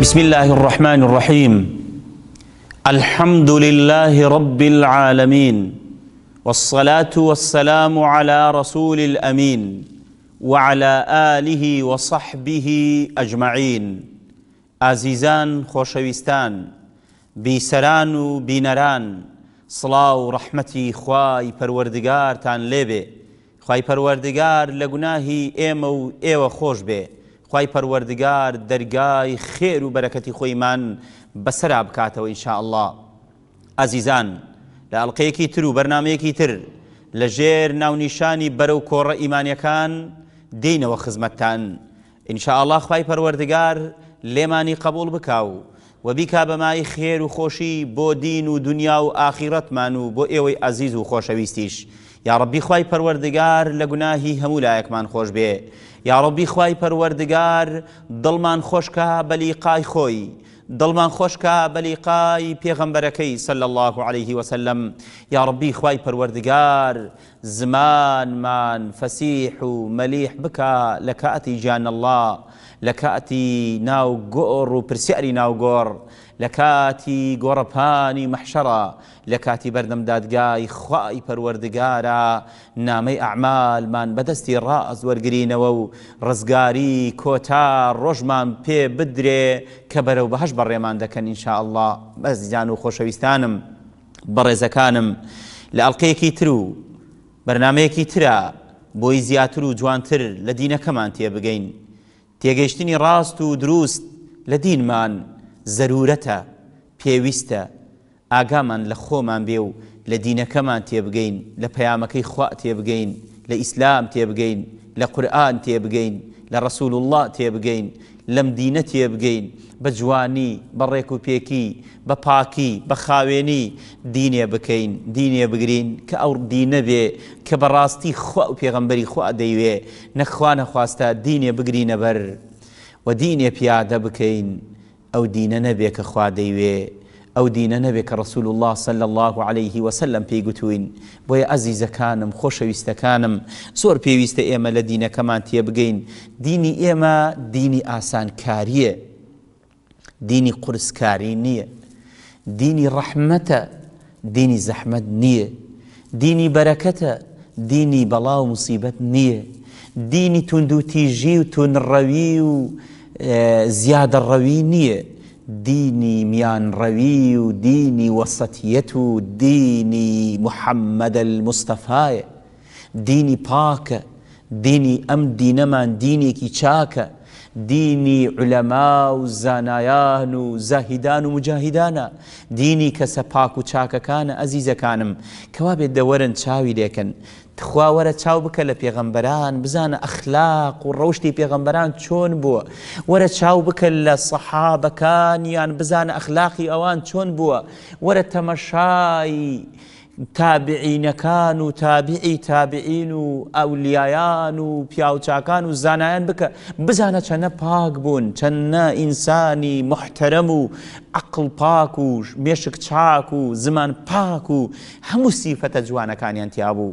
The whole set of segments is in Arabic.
بسم الله الرحمن الرحيم الحمد لله رب العالمين والصلاة والسلام على رسول الأمين وعلى آله وصحبه أجمعين عزيزان خۆشەویستان بسران بنران صلاة ورحمتي و ڕەحمەتی خوای پەروەردگارتان لێبێ خی پەروەردگار لە گوناهی ئێمە و خی پەروەردگار دەرگای خێر و بەرەکەتی خۆیمان بەسرا بکاتەوە ئینشاء الله ئازیزان لە ئەڵلقەیەکی تر و بەرنمەیەکی تر لە ژێر ناونیشانی بەرەو کۆڕە ئیمانیەکان دینەوە خزمەتتان ئینشاء الله خی پەروەردگار لێمانی قبول بکاو و بیکا بەمای خێر و خۆشی بۆ دین و دنیا و ئاخیرەتمان و بۆ ئێوەی ئازیز و خۆشەویستیش. یاڕبی خی پەروەردگار لە گوناهی هەموو لایەکمان خۆش بێ یاڕبی خی پەروەردگار دڵمان خۆشکە بەلیقای خۆی دڵمان خۆشکە بەلیقای پێغەمبەرەکەی سل الله عليه وسلم یاڕبی خی پەروەردگار زمانمان فەسیح و مەلیح بکە لە کاتی جانەله لە کاتی ناو گۆڕ و پرسیاری ناوگۆڕ لە کاتی گۆڕەپانی مەحشەڕە لە کاتی بەردەمدادگای خوای پەروەردگارە نامەی ئەعمالمان بەدەستی ڕاز وەرگینەوە و ڕزگاری کۆتا ڕۆژمان پێ بدرێ کە بەرەو بەهش بەڕێمان دەکەن ئینشاءله بەزیان و خۆشەویستانم بەڕێزەکانم لە ئەڵلقەیەکی تر و بەرنمەیەکی ترە بۆی زیاتر و جوانتر لە دینەکەمان تێبگەین تێگەیشتنی ڕاست و دروست لە دینمان زەرورەتە پێویستە ئاگامان لە خۆمان بێ و لە دینەکەمان تێبگەین لە پەیامەکەی خوا تێبگەین لە ئیسلام تێبگەین لە قورآن تێبگەین لە ڕسول الله تێبگەین لەم دینە تێبگەین بە جوانی بە ڕێک و پێکی بە پاکی بە خاوێنی دینێ بکەین دینێ بگرین کە ئەو دینە بێ کە بەڕاستی خوا و پێغمبەری خوا دەیوێ نەخواانە خواستە دینێ بگرینە بەر و دینێ پیادە بکەین ئەو دینە نەبێ کە خوا دەیوێ او دینە نەبێت کە ڕسول الله صل الله عليه وسلم پێی گوتوین بۆیە ئەزیزەکانم خۆشەویستەکانم زۆر پێویستە ئێمە لە دینەکەمان تێبگەین دینی ئێمە دینی ئاسانکاریە دینی قرسکاری نییە دینی ڕەحمەتە دینی زەحمد نییە دینی بەرەکەتە دینی بەڵاو مصیبەت نییە دینی تونند و تیژی و تونڕەوی آه، و زیادە ڕەوی نییە ديني ميان روي ديني وسطيته ديني محمد المصطفى ديني باك ديني أم دينمان ديني كي چاكه ديني علماء وزانايان زاهدان مجاهدان ديني كسباك وشاكا كان أزيزا كانم كواب الدورن شاوي لكن خواوەرە چاو بکە لە پێغەمبەران بزانە ئەخلاق و ڕەوشی پێغەمبەران چۆن بو وەرە چاو بکە لە سەحابەکان یان بزانە ئەخلاقی ئەوان چۆن بووە وەرە تەمەشایی تابعینەکان و تابعی تابعین و ئەولیایان و پیاوچاکان و زانایان بکە بزانە چەنە پاک بوون چەندە ئینسانی محتەرم و عقل پاک و مێشک چاک و زمان پاک و هەموو سیفەتە جوانەکانیان تیابوو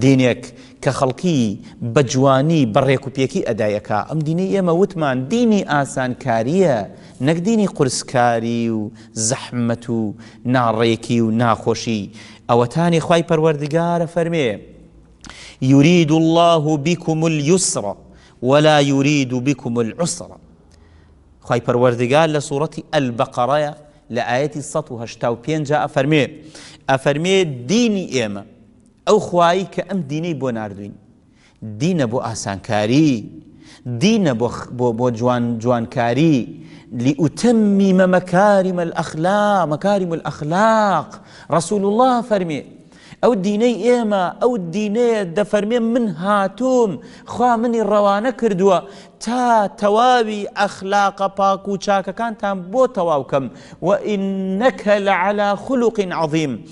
دینێک کە خەڵکی بە جوانی بەڕێک و پێکی ئەدایەکە ئەم دینی ئێمە وتمان دینی ئاسانکاریە نەک دینی قرسکاری و زەحمەت و ناڕێکی و ناخۆشی ئەوەتانی خی پەروەردگارە فرمي يريد الله بكم اليسر ولا يريد بكم العسر خی پەروەردگار لە سوورەتی ئەلبەقەڕەیە لە ئاەتی 1950 ئەفەرمێ ئەفەرمێ دینی ئێمە ئەو خوایی کە ئەم دینەی بۆ دين دینە بۆ كاري دين بو بو جوان جوان كاري لأتمم مكارم الأخلاق مكارم الأخلاق رسول الله فرمي أو ديني إيما أو ديني دفرمي من هاتوم خوا مني روانة كردوا تا تواوي أخلاق باكو شاكا كان تام بو تواوكم وإنك لعلى خلق عظيم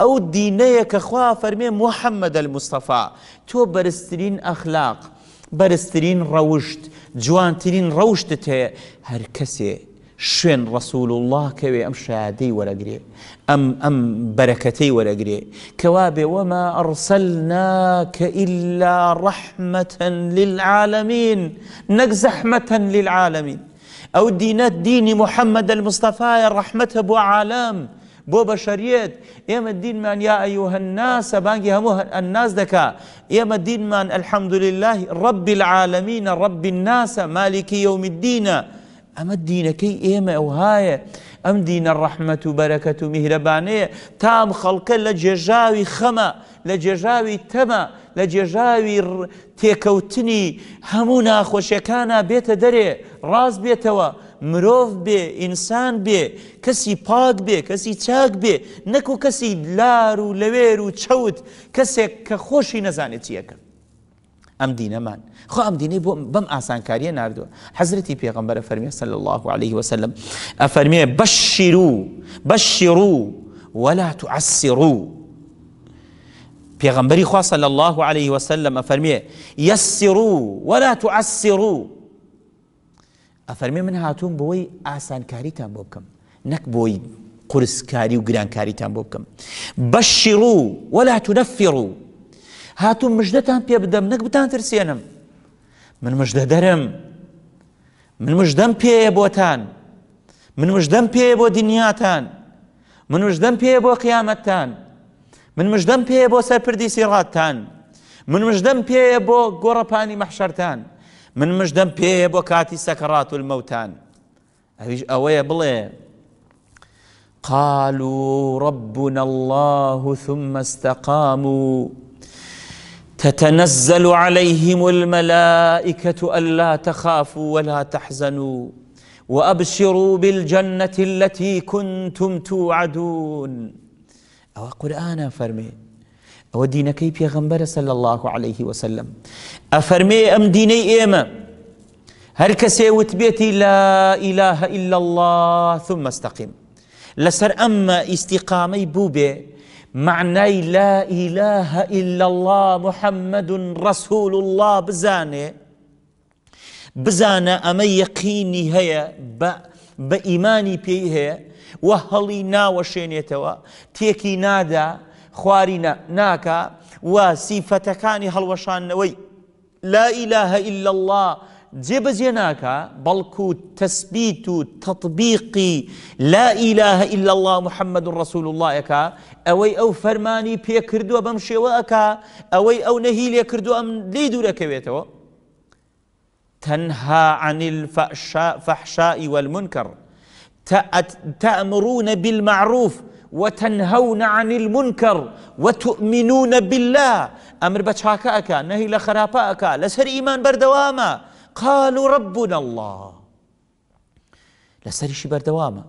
أو ديني كخوا فرمي محمد المصطفى تو برسترين أخلاق بەرزترین ڕەوشت جوانترین ڕەوشتت هەیە هەر کەسێ شوێن ڕسول الله کەوێ ئەم شادەی وەرەگرێ ئەم ئەم بەرەکەتەی وەرەگرێ کەوا بێ وەما ئەڕسەلناکە ئللا ڕەحمەەن للعاالەمین نەک زەحمەەن للعاالەمین ئەو دینەت دینی محەممەد المستەفاە ڕەحمەتە بۆ عالم. بو بشريت شەریت ئێمە من يا ايها الناس بانجي ئەناس الناس دكا يا ئەلحەمدلله من الحمد لله رب العالمين رب الناس مالك يوم الدين اما الدين كي يا و بەرەکەت و میهرەبانەیە تام خەڵکە لە جێژاوی خەمە لە جێژاوی تەمە لە جێژاوی تێکەوتنی هەموو ناخۆشیەکانە بێتە دەرێ ڕاست بێتەوە مرۆڤ بێ ئینسان بێ کەسی پاک بێ کەسی چاک بێ نەکو کەسی لار و لەوێر و چەوت کەسێک کە خۆشی نەزانێت چیەکە ئەم دینەمان خۆ ئەم دینەی بۆ بەم ئاسانکاریە نردووە حەزرەی پێغمبەرە فەرمیە سەل الله عليه وسلم ئەفەرمیێ بەشیر و ولا تعسرو و پێغمبەری خوا سەل الله عليه وسلم ئەفەرمیێ یسر ولا تعسرو ئەفەرمێ من هاتووم بەوەی ئاسانکاریتان بۆ بکەم نەک بۆی قرسکاری و گرانکاریتان بۆ بکەم بەشیر و وەلا تونەفیر و هاتوو مژدەتان پێ بدەم نەک بتان ترسێنم من مژدە دەرم من مژدەم پێە بۆتان من مژدەم پێە بۆ دنیاتان من مژدەم پێە بۆ قیامەتتان من مژدەم پێە بۆ سەرپردی سیڕاتتان من مژدەم پێە بۆ گۆڕەپانی مەحشەرتان من مجدم پێەیە بۆ سكرات الموتان و المەوتان بلي قالوا ربنا الله ثم استقاموا تتنزل عليهم الملائكة ألا تخافوا ولا تحزنوا وأبشروا بالجنة التي كنتم توعدون أو قرآن فرمين ئەوە کی پیغمبر صلی الله عليه وسلم ام ئەم ایما هر کس یوت وتبێتی لا إله إلا الله ثم استقم لسر اما استقامی بوبه معنی لا إله إلا الله محمد رسول الله بزانێ بزانە ئەمە یەقینی هەیە بە ئیمانی پێی هەیە نا هەڵی تيكي نادا خواری ناکە و سیفەتەکانی نوي لا إله إلا الله جێبەجێ ناکە بەڵکو و تەسبیت و لا إله إلا الله محمد رسول اللهەکە ئەوەی ئەو فەرمانی پێکردووە بەم بمشي واكا أوي أو نەهی لێ أم ليدو لك بيتو تنهى عن الفحشاء والمنكر تأمرون بالمعروف وتنهون عن المنكر وتؤمنون بالله امر بچاكا اكا نهي لخرابا اكا لسر ايمان بردواما قالوا ربنا الله لسر شي بردواما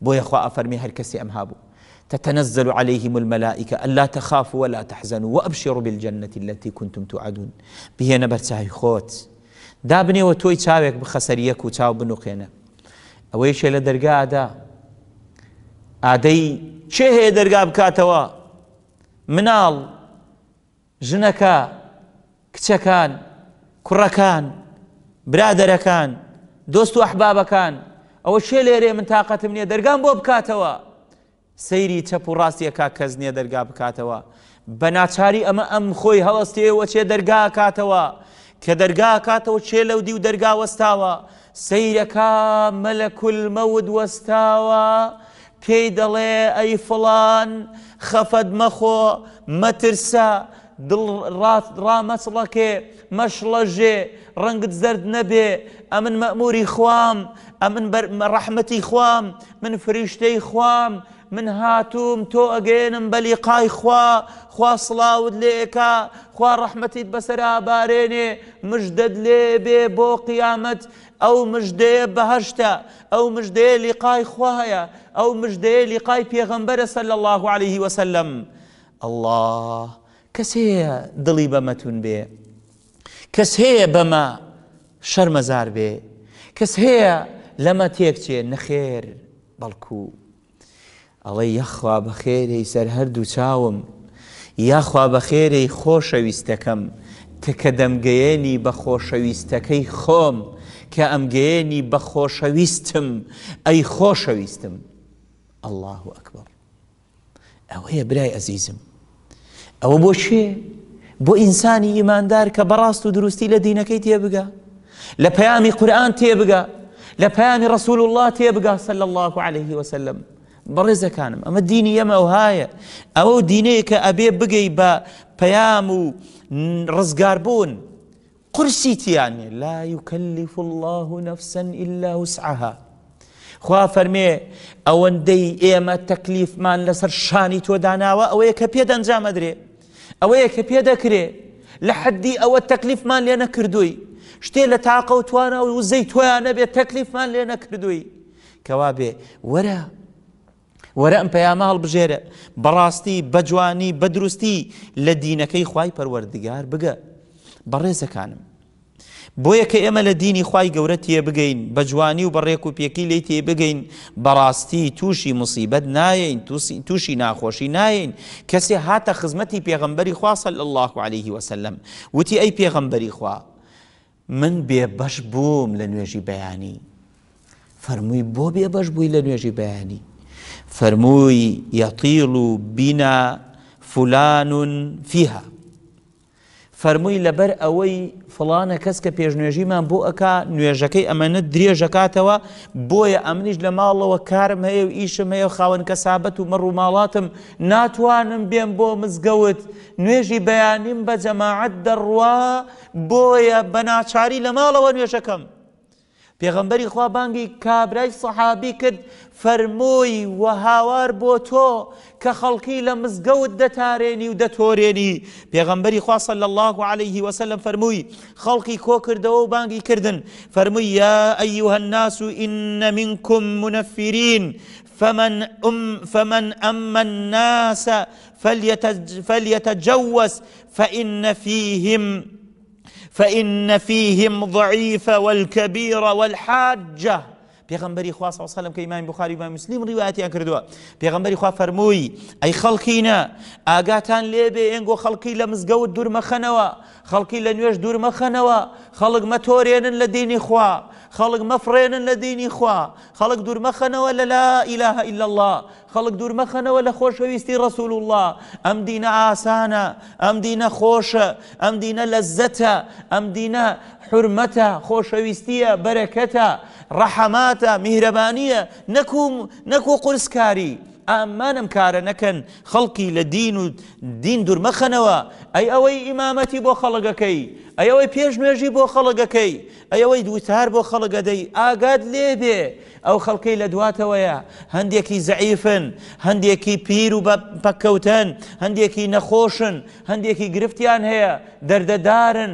بو يخوا افرمي هركسي كسي امهابو تتنزل عليهم الملائكة ألا تخافوا ولا تحزنوا وأبشروا بالجنة التي كنتم توعدون بهي نبر تاهي خوت دابني وتوي تاويك بخسريك وتاو بنوقينا أويش لدرقاء دا آدي چێ هەیە دەرگا بکاتەوە مناڵ ژنەکە کچەکان کوڕەکان برادەرەکان دۆست و ئەحبابەکان ئەوە شێ لێرێ من تااقەتم نییە دەرگام بۆ بکاتەوە سەیری چەپ و ڕاستیەکە کەس نییە دەرگا بکاتەوە بە ناچاری ئەمە ئەم خۆی هەڵستێەوە چێ دەرگا کاتەوە کە دەرگا کاتەوە چێ لەو دی و دەرگا وەستاوە سەیرەکە مەلە کولمەود وەستاوە پێی دەڵێ ئەی فڵان خەفەت مەخۆ مەترسە دڵ ڕامەچڵەکێ مەشڵەژێ ڕەنگت زرد نەبێ ئە من مەموری خوام ئە من ڕەحمەتی خوام من فریشتەی خوام من هاتووم تۆ ئەگەێنم بەلی قای خوا خوا سڵاوت لێکا خوا ڕەحمەتیت بەسەر ئابارێنێ مژدەد لێ بێ بۆ قیامەت ئەو مژدەیە بەهشتا ئەو مژدەیە لیقای خوایە ئەو مژدەیە لیقای پێغەمبەرە سەل لە الله عليه وسلم الله کەس هەیە دڵی بەمەتون بێ کەس هەیە بەمە شەرمەزار بێ کەس هەیە لەمە تێکچێ نەخێر بەڵکو ئەڵێ یەخوا بە خێرەی سەر هەردوو چاوم یاخوا بە خێرەی خۆشەویستەکەم تکە دەمگەیەنی بە خۆشەویستەکەی خۆم کە ئەمگەیەنی ويستم أي خوش ويستم الله أكبر أو برای ئەزیزم أزيزم أو بوشي بو ئینسانی ئیماندار کە بەڕاست و دروستی لە دینەکەی تێبگە لە پەیامی قورآان تێبگە الله تيبقى صلى الله عليه وسلم بەڕێزەکانم اما دینی ئەمە ئەوهایە ئەوە أو دينيك ئەبێ بقي با بيامو رزقاربون يعني لا يكلف الله نفسا إلا وسعها خوا فەرمێ ئەوەندەی ئێمە تەکلیفمان لەسەر شانی تۆداناوە ئەوەیە کە بيدا درێ ئەوەیە کە پێدەکرێ لە حدی ئەوە تەکلیفمان لێ نەکردووی شتێ لە تاقە و توانە و زەی تۆیان نەبێت تەکلیفمان لێ نەکردووی کەوا بێ ورا وەرە ئەم پەیامە هەڵبژێرە بەڕاستی بەجوانی بەدروستی لە دینەکەی پر پەروەردگار بگە بريزه كانم کە ئێمە لە دینی غورتي گەورە بجواني وبريكو بيكي ليتي و براستي توشي مصيبه ناين توشي ناخوشي ناين كسي مصیبەت نایەین بيغمبري خوا صلى الله عليه وسلم وتي اي بيغمبري خوا من بي بشبوم بووم لە نوێژی بەیانی فەرمووی بۆ بێ بەش بووی لە نوێژی فلان فيها فەرمووی لەبەر ئەوەی فڵانە کەس کە پێشنوێژیمان بۆ ئەک نوێژەکەی ئەمەنە درێژەکاتەوە بۆیە ئەمنیش لە ماڵەوە کارم هەیە و ئیشم هەیە خاون کەسابەت و مەڕوو ماڵاتم ناتوانم بێم بۆ مزگەوت نوێژی بەیانیم بە جەماعەت دەڕوا بۆیە بە ناچاری لە ماڵەوە نوێژەکەم. پیغمبری خواه بانگی کابرای صحابی کرد فرموی و هاوار بو تو که خلقی لمزگود مزگەوت دەتارێنی و دەتۆرێنی پێغەمبەری خواصل لە الله عليه وسلم خلقی کو کۆکردەوە و بانگی کردن فرموی یا ایوها الناس إن منكم منفرين فمن أم فمن أما الناس فليتجوز فإن فيهم فإن فيهم ضعيف والكبير والحاجة پێغمبەری خوا وسلم کە بخاري بخاری مسلم مسلیم ڕیواتیان کردووە پێغمبەری خوا فەرمووی ئەی خەڵکینە ئاگاتان لێبێ ئێنگۆ خەڵکی لە مزگەوت دوورمەخەنەوە خەڵکی لە دور دوورمەخەنەوە خەڵک مەتۆرێنن لە دینی خوا خلق مفرين لە دینی خوا دور دوورمەخەنەوە لە لا إله إلا الله دور مخنا ولا خوش ويستي رسول الله أم دینە آسانا أم دینە خۆشە أم دینە لە أم ئەم دینە خوش ويستي بەرەکەتە ڕەحەماتە مهربانية نكو نكو قرسكاري ئامانم کارە نەکەن خەڵکی لە دین و دین دوورمەخەنەوە ئەی ئەوەی ئیمامەتی بۆ خەڵگەکەی ئەی ئەوەی پێش نوێژی بۆ خەڵگەکەی ئەی ئەوەی دووتار بۆ خەڵگەدەی ئاگاد لێ بێ ئەو خەڵکەی لە دواتەوەیە هەندێکی زعیفن هەندێکی پیر و پەکەوتن هەندێکی نەخۆشن هەندێکی گرفتیان هەیە دەردەدارن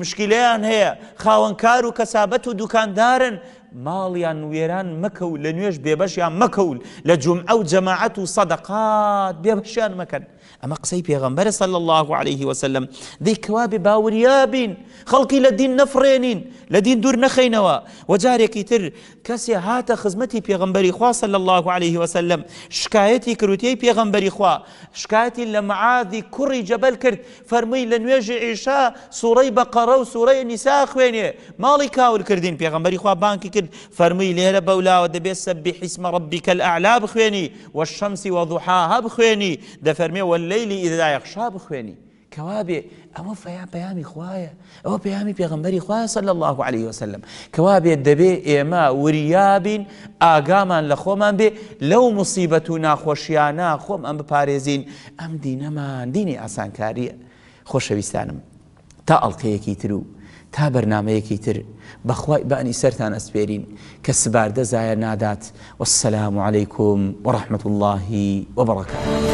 مشکلیان هەیە خاوەنکار و کەسابەت و دوکاندارن ماڵیان وێران مەکە و لە نوێش بێبەشیان مەکەول لە جوم ئەو جەماعەت و سەدەقات بێبەشیان مەکەن ئەمە قسەی پێغەمبەر صلى الله عليه وسلم دەیکەوا بێ باوریا بین خەڵکی لە دین نەفرێنین لە دین دوور نەخینەوە وەجارێکی تر کەسێ هاتە خزمەتی پێغمبەری خوا صلى الله عليه وسلم شکایەتی کروتەی پێغمبەری خوا شکایەتی لە معادی کوڕی جەبل کرد فەرمووی لە نوێژ عیشا سوڕەی بەقەرە و سوورەی نیسا خوێنێ ماڵی کردین خوا بانکی فرمي فەرمووی لێرە بەولاوە دەبێت سەبی حیسمە ڕبیکە ئەعلا بخوێنی وە شەمسی وەضحاها بخوێنی دەفەرمێ وە لەیلی ئیددایەخشا بخوێنی کەوابێ ئەوە فیا پەیامی خوایە ئەوە پەیامی پێغمبەری خوايا صلى الله عليه وسلم كوابي الدبي إما وريابين ئاگامان لخوما بي لو مصيبتنا خوشيانا خوما بباريزين أم دينما ديني أسان كاري دینی بيستانم تألقي تا تا برنامه بەرنمەیەکی تر بەخوای بەنی سەران اسپیرین کە سباردە زایر نادات والسلام علیکم و رحمت الله و برکاته